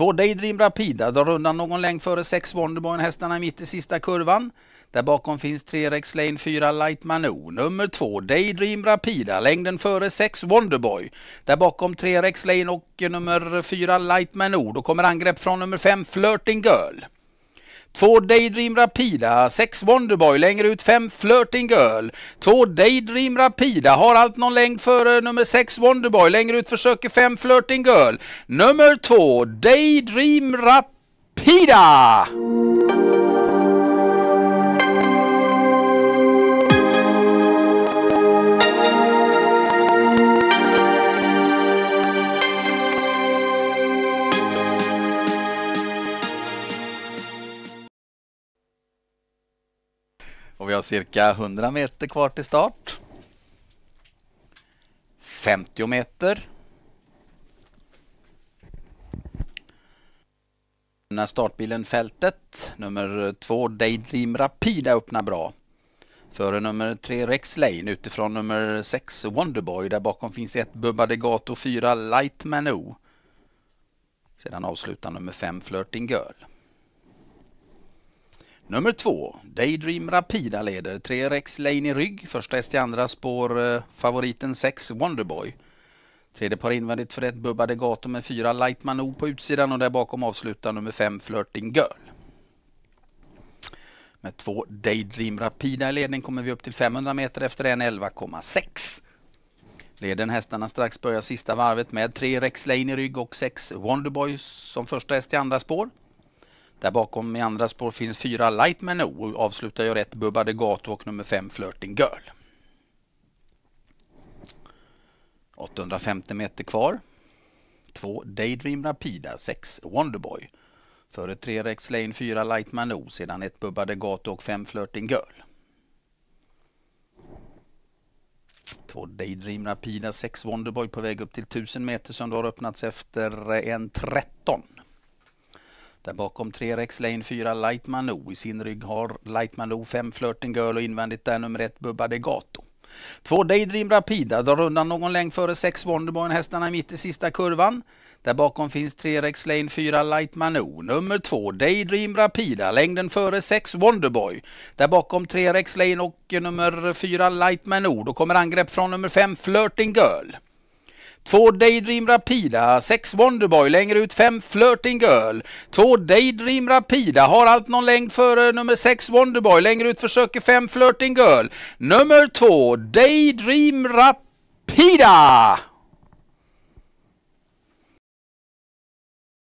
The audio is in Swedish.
Två Daydream Rapida drar undan någon längd före sex Wonderboy-hästarna mitt i sista kurvan. Där bakom finns 3 Rex Lane, 4 Light Manou. Nummer 2 Daydream Rapida, längden före 6 Wonderboy. Där bakom 3 Rex Lane och nummer 4 Light Manou. Då kommer angrepp från nummer 5 Flirting Girl. Två Daydream Rapida, sex Wonderboy, längre ut fem Flirting Girl. Två Daydream Rapida, har allt någon längd före nummer sex Wonderboy, längre ut försöker fem Flirting Girl. Nummer två Daydream Rapida! Och vi har cirka 100 meter kvar till start. 50 meter. När startbilen fältet, nummer två Daydream Rapida öppnar bra. Före nummer tre Rex Lane utifrån nummer sex Wonderboy. Där bakom finns ett Bubba Degato, 4 Lightman O. Sedan avslutar nummer fem Flirting Girl. Nummer två, Daydream Rapida leder. Tre Rex Lane i rygg. Första häst i andra spår, eh, favoriten 6 Wonderboy. Tredje par invändigt för ett Bubba Degato med fyra Light Mano på utsidan och där bakom avslutar nummer fem Flirting Girl. Med två Daydream Rapida i ledning kommer vi upp till 500 meter efter en 11,6. Leden hästarna strax börjar sista varvet med tre Rex Lane i rygg och sex Wonderboy som första häst i andra spår. Där bakom i andra spår finns fyra Lightman O och avslutar jag rätt bubbade de Gato och nummer fem Flirting Girl. 850 meter kvar. 2 Daydream Rapida, 6 Wonderboy. Före 3 Rex Lane, 4 Lightman O, sedan 1 bubbade de Gato och 5 Flirting Girl. 2 Daydream Rapida, 6 Wonderboy på väg upp till 1000 meter som då har öppnats efter 1.13. Eh, där bakom tre Rex Lane, fyra Light Manu. I sin rygg har Light Manu fem Flirting Girl och invändigt där nummer ett Bubba Degato. Två Daydream Rapida drar undan någon längd före sex Wonderboy hästarna är mitt i sista kurvan. Där bakom finns 3 Rex Lane, 4 Light Manu. Nummer 2 Daydream Rapida, längden före 6 Wonderboy. Där bakom 3 Rex Lane och nummer 4 Light Manu. Då kommer angrepp från nummer 5 Flirting Girl. 2. Daydream Rapida, 6. Wonderboy, längre ut 5. Flirting Girl. 2. Daydream Rapida, har allt någon längd före nummer 6. Wonderboy, längre ut försöker 5. Flirting Girl. Nummer 2. Daydream Rapida!